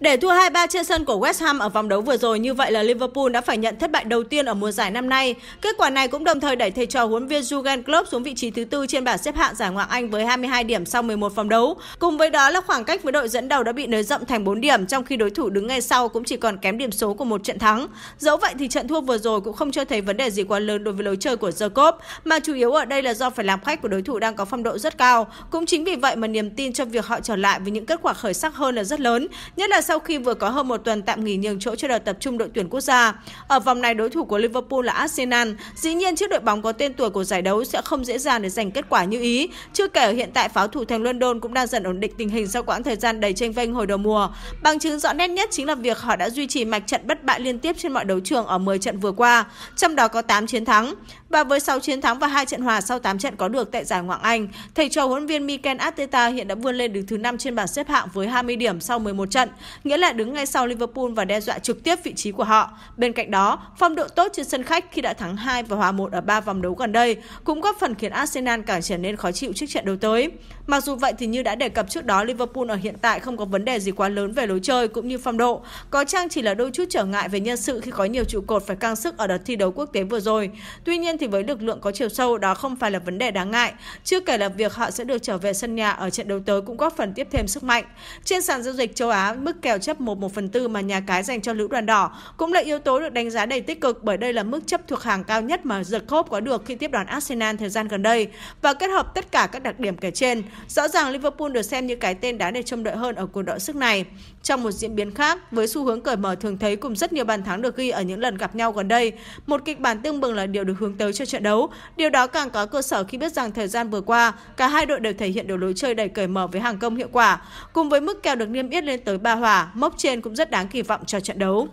Để thua 2-3 trên sân của West Ham ở vòng đấu vừa rồi như vậy là Liverpool đã phải nhận thất bại đầu tiên ở mùa giải năm nay. Kết quả này cũng đồng thời đẩy thầy trò huấn viên Jurgen Klopp xuống vị trí thứ tư trên bảng xếp hạng giải Ngoại Anh với 22 điểm sau 11 vòng đấu. Cùng với đó là khoảng cách với đội dẫn đầu đã bị nới rộng thành 4 điểm trong khi đối thủ đứng ngay sau cũng chỉ còn kém điểm số của một trận thắng. Dẫu vậy thì trận thua vừa rồi cũng không cho thấy vấn đề gì quá lớn đối với lối chơi của Jacob, mà chủ yếu ở đây là do phải làm khách của đối thủ đang có phong độ rất cao. Cũng chính vì vậy mà niềm tin cho việc họ trở lại với những kết quả khởi sắc hơn là rất lớn, nhất là sau khi vừa có hơn một tuần tạm nghỉ nhường chỗ cho đợt tập trung đội tuyển quốc gia. Ở vòng này đối thủ của Liverpool là Arsenal. Dĩ nhiên chiếc đội bóng có tên tuổi của giải đấu sẽ không dễ dàng để giành kết quả như ý. Chưa kể ở hiện tại pháo thủ thành London cũng đang dần ổn định tình hình sau quãng thời gian đầy tranh vênh hồi đầu mùa. Bằng chứng rõ nét nhất chính là việc họ đã duy trì mạch trận bất bại liên tiếp trên mọi đấu trường ở 10 trận vừa qua, trong đó có 8 chiến thắng. Và với 6 chiến thắng và 2 trận hòa sau 8 trận có được tại giải Ngoại Anh, thầy trò huấn viên Mikel Arteta hiện đã vươn lên đứng thứ 5 trên bảng xếp hạng với 20 điểm sau 11 trận nghĩa là đứng ngay sau Liverpool và đe dọa trực tiếp vị trí của họ. Bên cạnh đó, phong độ tốt trên sân khách khi đã thắng 2 và hòa 1 ở 3 vòng đấu gần đây cũng góp phần khiến Arsenal càng trở nên khó chịu trước trận đấu tới. Mặc dù vậy thì như đã đề cập trước đó, Liverpool ở hiện tại không có vấn đề gì quá lớn về lối chơi cũng như phong độ, có chăng chỉ là đôi chút trở ngại về nhân sự khi có nhiều trụ cột phải căng sức ở đợt thi đấu quốc tế vừa rồi. Tuy nhiên thì với lực lượng có chiều sâu đó không phải là vấn đề đáng ngại, chưa kể là việc họ sẽ được trở về sân nhà ở trận đấu tới cũng góp phần tiếp thêm sức mạnh. Trên sàn giao dịch châu Á, mức kèo chấp 1 1 phần 4 mà nhà cái dành cho Lữ Đoàn Đỏ cũng là yếu tố được đánh giá đầy tích cực bởi đây là mức chấp thuộc hàng cao nhất mà The Cop có được khi tiếp đoàn Arsenal thời gian gần đây và kết hợp tất cả các đặc điểm kể trên. Rõ ràng Liverpool được xem như cái tên đáng để trông đợi hơn ở cuộc đội sức này. Trong một diễn biến khác, với xu hướng cởi mở thường thấy cùng rất nhiều bàn thắng được ghi ở những lần gặp nhau gần đây, một kịch bản tương bừng là điều được hướng tới cho trận đấu. Điều đó càng có cơ sở khi biết rằng thời gian vừa qua, cả hai đội đều thể hiện được lối chơi đầy cởi mở với hàng công hiệu quả. Cùng với mức kèo được niêm yết lên tới 3 hòa, mốc trên cũng rất đáng kỳ vọng cho trận đấu.